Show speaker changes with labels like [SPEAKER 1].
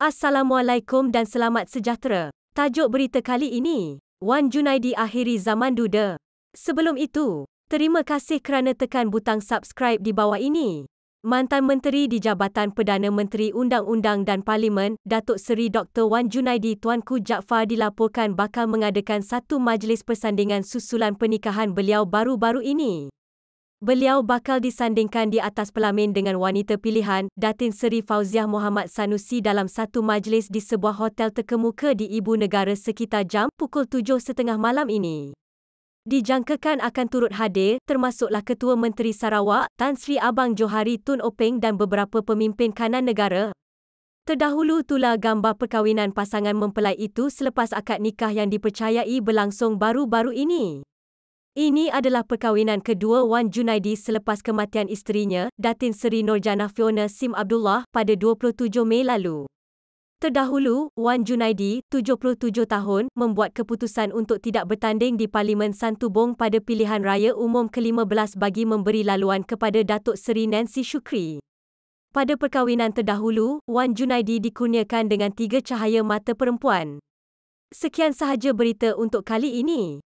[SPEAKER 1] Assalamualaikum dan selamat sejahtera. Tajuk berita kali ini, Wan Junaidi akhiri zaman duda. Sebelum itu, terima kasih kerana tekan butang subscribe di bawah ini. Mantan Menteri di Jabatan Perdana Menteri Undang-Undang dan Parlimen, Datuk Seri Dr. Wan Junaidi Tuanku Jaafar dilaporkan bakal mengadakan satu majlis persandingan susulan pernikahan beliau baru-baru ini. Beliau bakal disandingkan di atas pelamin dengan wanita pilihan, Datin Seri Fauziah Muhammad Sanusi dalam satu majlis di sebuah hotel terkemuka di Ibu Negara sekitar jam pukul 7.30 malam ini. Dijangkakan akan turut hadir, termasuklah Ketua Menteri Sarawak, Tan Sri Abang Johari Tun Openg dan beberapa pemimpin kanan negara. Terdahulu tular gambar perkahwinan pasangan mempelai itu selepas akad nikah yang dipercayai berlangsung baru-baru ini. Ini adalah perkahwinan kedua Wan Junaidi selepas kematian isterinya, Datin Seri Nurjana Fiona Sim Abdullah pada 27 Mei lalu. Terdahulu, Wan Junaidi, 77 tahun, membuat keputusan untuk tidak bertanding di Parlimen Santubong pada pilihan raya umum ke-15 bagi memberi laluan kepada Datuk Seri Nancy Shukri. Pada perkahwinan terdahulu, Wan Junaidi dikurniakan dengan tiga cahaya mata perempuan. Sekian sahaja berita untuk kali ini.